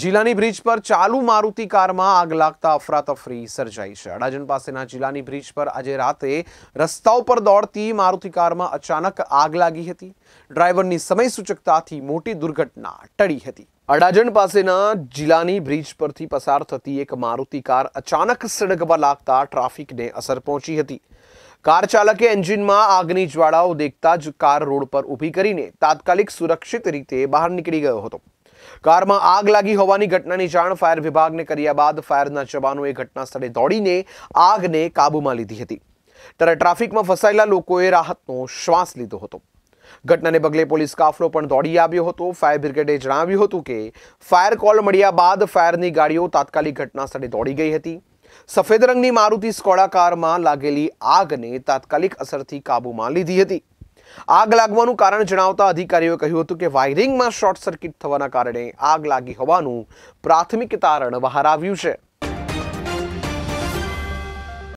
જિલ્લાની બ્રિજ પર ચાલુ મારુતિ કારમાં આગ લાગતા અફરાતફરી સર્જાઈ છે અડાજણ પાસેના જિલ્લાની બ્રિજ પર આજે રાતે રસ્તા ઉપર દોડતી મારુતિ કારમાં અચાનક આગ લાગી હતી ડ્રાઈવરની સમય સૂચકતાથી મોટી દુર્ઘટના ટળી હતી અડાજણ પાસેના જિલ્લાની બ્રિજ પરથી પસાર થતી એક મારુતિ કાર અચાનક સળગવા લાગતા ટ્રાફિકને અસર પહોંચી હતી કાર ચાલકે એન્જિનમાં આગની જ્વાળાઓ દેખતા જ કાર રોડ પર ઊભી કરીને તાત્કાલિક સુરક્ષિત રીતે બહાર નીકળી ગયો હતો કારમાં આગ લાગી હોવાની ઘટનાની જાણ ફાયર વિભાગને કર્યા બાદ ફાયરના જવાનોએ ઘટના સ્થળે દોડીને આગને કાબૂમાં લીધી હતી ત્યારે ટ્રાફિકમાં ફસાયેલા લોકોએ રાહતનો શ્વાસ લીધો હતો ઘટનાને પગલે પોલીસ કાફલો પણ દોડી આવ્યો હતો ફાયર બ્રિગેડે જણાવ્યું હતું કે ફાયર કોલ મળ્યા બાદ ફાયરની ગાડીઓ તાત્કાલિક ઘટના સ્થળે દોડી ગઈ હતી સફેદ રંગની મારુતિ સ્કોડા કારમાં લાગેલી આગને તાત્કાલિક અસરથી કાબૂમાં લીધી હતી આગ લાગવાનું કારણ જણાવતા અધિકારીઓએ કહ્યું હતું કે વાયરિંગમાં શોર્ટ સર્કિટ થવાના કારણે આગ લાગી હોવાનું પ્રાથમિક તારણ બહાર આવ્યું છે